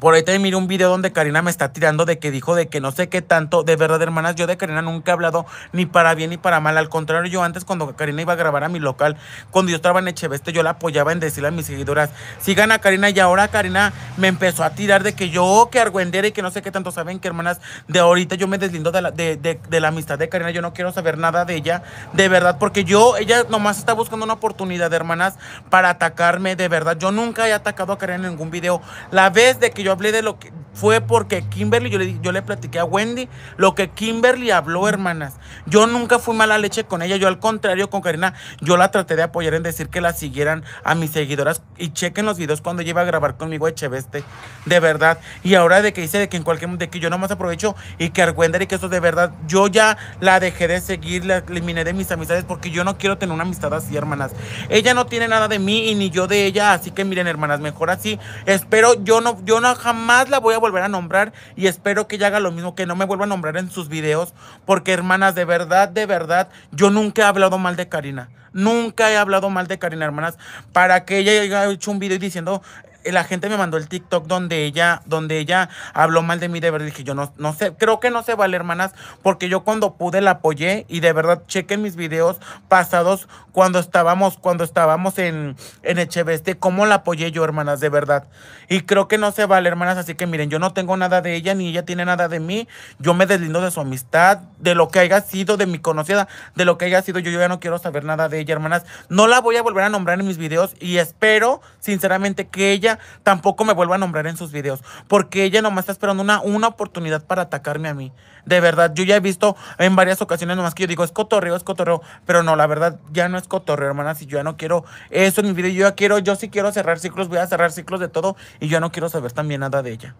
Por ahí también miré un video donde Karina me está tirando de que dijo de que no sé qué tanto. De verdad, hermanas, yo de Karina nunca he hablado ni para bien ni para mal. Al contrario, yo antes cuando Karina iba a grabar a mi local, cuando yo estaba en Echeveste, yo la apoyaba en decirle a mis seguidoras, sigan a Karina. Y ahora Karina me empezó a tirar de que yo, oh, que argüendera y que no sé qué tanto. Saben que, hermanas, de ahorita yo me deslindo de la, de la amistad de Karina. Yo no quiero saber nada de ella, de verdad, porque yo, ella nomás está buscando una oportunidad, hermanas, para atacarme, de verdad. Yo nunca he atacado a Karina en ningún video. La vez de que yo hablé de lo que, fue porque Kimberly, yo le, yo le platiqué a Wendy lo que Kimberly habló, hermanas. Yo nunca fui mala leche con ella, yo al contrario con Karina, yo la traté de apoyar en decir que la siguieran a mis seguidoras y chequen los videos cuando lleva a grabar conmigo Echeveste, de verdad. Y ahora de que dice de que en cualquier de que yo aprovecho y que Argüender y que eso de verdad, yo ya la dejé de seguir, la eliminé de mis amistades porque yo no quiero tener una amistad así, hermanas. Ella no tiene nada de mí y ni yo de ella, así que miren, hermanas, mejor así. Espero, yo no, yo no jamás la voy a volver a nombrar y espero que ella haga lo mismo, que no me vuelva a nombrar en sus videos, porque hermanas, de verdad, de verdad, yo nunca he hablado mal de Karina. Nunca he hablado mal de Karina, hermanas, para que ella haya hecho un video diciendo, la gente me mandó el TikTok donde ella, donde ella habló mal de mí, de verdad dije, yo no, no sé, creo que no se vale, hermanas, porque yo cuando pude la apoyé y de verdad chequen mis videos pasados cuando estábamos, cuando estábamos en, en Echeveste, cómo la apoyé yo, hermanas, de verdad. Y creo que no se vale, hermanas, así que miren, yo no tengo nada de ella, ni ella tiene nada de mí, yo me deslindo de su amistad, de lo que haya sido, de mi conocida, de lo que haya sido, yo ya no quiero saber nada de ella, hermanas. No la voy a volver a nombrar en mis videos y espero, sinceramente, que ella tampoco me vuelva a nombrar en sus videos, porque ella nomás está esperando una, una oportunidad para atacarme a mí. De verdad, yo ya he visto en varias ocasiones nomás que yo digo, es cotorreo, es cotorreo, pero no, la verdad, ya no es cotorreo, hermanas, y yo ya no quiero eso en mi video, yo ya quiero, yo sí quiero cerrar ciclos, voy a cerrar ciclos de todo y yo no quiero saber también nada de ella.